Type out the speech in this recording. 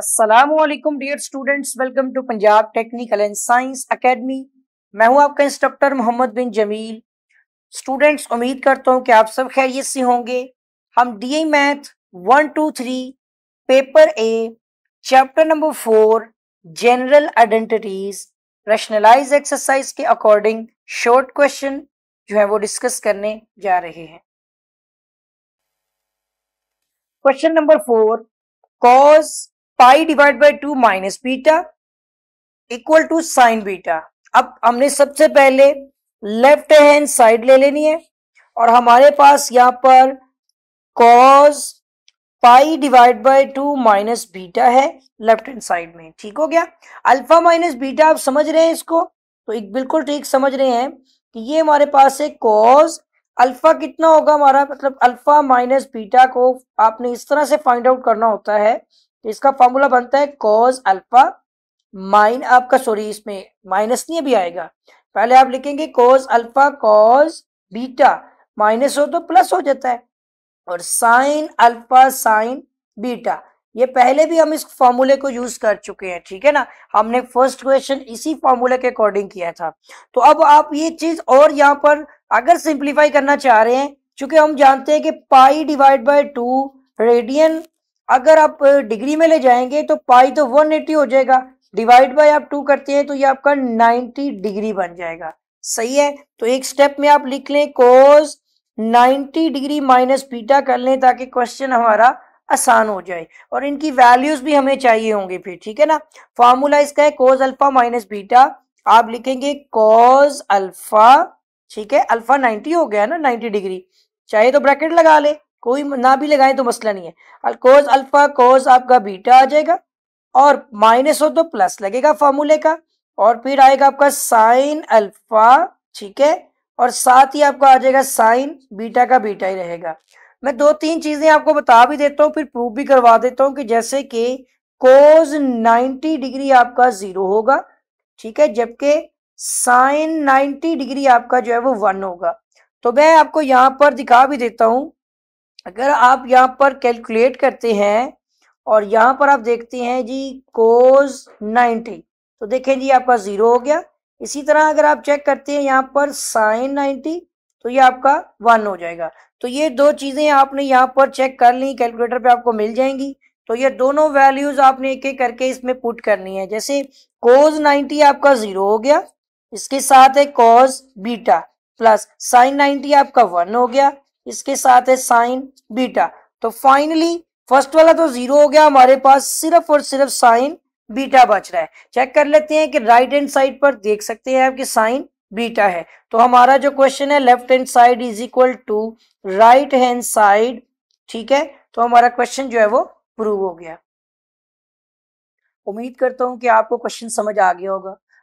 Aslam dear students welcome to Punjab technical and science academy मैं हूं आपका इंस्ट्रक्टर मोहम्मद बिन जमील स्टूडेंट्स उम्मीद करता हूं कि आप सब खैरियत से होंगे हम D A math one two three paper A chapter number four general identities rationalize exercise के अकॉर्डिंग शॉर्ट क्वेश्चन जो है वो डिस्कस करने जा रहे हैं question number four cos pi divide by two minus beta equal to sine beta अब हमने सबसे पहले लेफ्ट हैंड साइड ले लेनी है और हमारे पास यहां पर cos pi divide by two minus beta है लेफ्ट हैंड साइड में ठीक हो गया अल्फा माइनस बीटा आप समझ रहे हैं इसको तो एक बिल्कुल ठीक समझ रहे हैं कि ये हमारे पास है कॉज अल्फा कितना होगा हमारा मतलब अल्फा माइनस बीटा को आपने इस तरह से फाइंड आउट करना होता है तो इसका फॉर्मूला बनता है कॉज अल्फा माइन आपका सॉरी इसमें माइनस नहीं अभी आएगा पहले आप लिखेंगे cos alpha cos beta minus हो तो प्लस हो जाता है और साइन अल्फा साइन बीटा ये पहले भी हम इस फॉर्मूले को यूज कर चुके हैं ठीक है ना हमने फर्स्ट क्वेश्चन इसी फॉर्मूले के अकॉर्डिंग किया था तो अब आप ये चीज और यहाँ पर अगर सिंप्लीफाई करना चाह रहे हैं चूंकि हम जानते हैं कि pi divide by two radian अगर आप डिग्री में ले जाएंगे तो पाई तो 180 हो जाएगा डिवाइड बाय आप टू करते हैं तो ये आपका 90 डिग्री बन जाएगा सही है तो एक स्टेप में आप लिख लें कोस 90 डिग्री माइनस बीटा कर लें ताकि क्वेश्चन हमारा आसान हो जाए और इनकी वैल्यूज भी हमें चाहिए होंगे फिर ठीक है ना फॉर्मूला इसका है कोस अल्फा माइनस बीटा आप लिखेंगे कोस अल्फा ठीक है अल्फा 90 हो गया ना 90 डिग्री चाहे तो ब्रैकेट लगा ले कोई ना भी लगाएं तो मसला नहीं है अल्कोज अल्फा कोज आपका बीटा आ जाएगा और माइनस हो तो प्लस लगेगा फॉर्मूले का और फिर आएगा आपका साइन अल्फा ठीक है और साथ ही आपका आ जाएगा साइन बीटा का बीटा ही रहेगा मैं दो तीन चीजें आपको बता भी देता हूँ फिर प्रूफ भी करवा देता हूँ कि जैसे कि कोज 90 डिग्री आपका जीरो होगा ठीक है जबकि साइन 90 डिग्री आपका जो है वो वन होगा तो मैं आपको यहाँ पर दिखा भी देता हूँ अगर आप यहाँ पर कैलकुलेट करते हैं और यहाँ पर आप देखते हैं जी कोज 90 तो देखें जी आपका ज़ीरो हो गया इसी तरह अगर आप चेक करते हैं यहाँ पर साइन 90 तो ये आपका वन हो जाएगा तो ये दो चीज़ें आपने यहाँ पर चेक कर ली कैलकुलेटर पे आपको मिल जाएंगी तो ये दोनों वैल्यूज़ आपने एक एक करके इसमें पुट करनी है जैसे कोज नाइन्टी आपका ज़ीरो हो गया इसके साथ है cos beta plus sine ninety आपका वन हो गया इसके साथ है साइन बीटा तो फाइनली फर्स्ट वाला तो जीरो हो गया हमारे पास सिर्फ और सिर्फ साइन बीटा बच रहा है चेक कर लेते हैं कि राइट हैंड साइड पर देख सकते हैं आपकी साइन बीटा है तो हमारा जो क्वेश्चन है left hand side is equal to right hand side ठीक है तो हमारा क्वेश्चन जो है वो प्रूव हो गया उम्मीद करता हूं कि आपको क्वेश्चन समझ आ गया होगा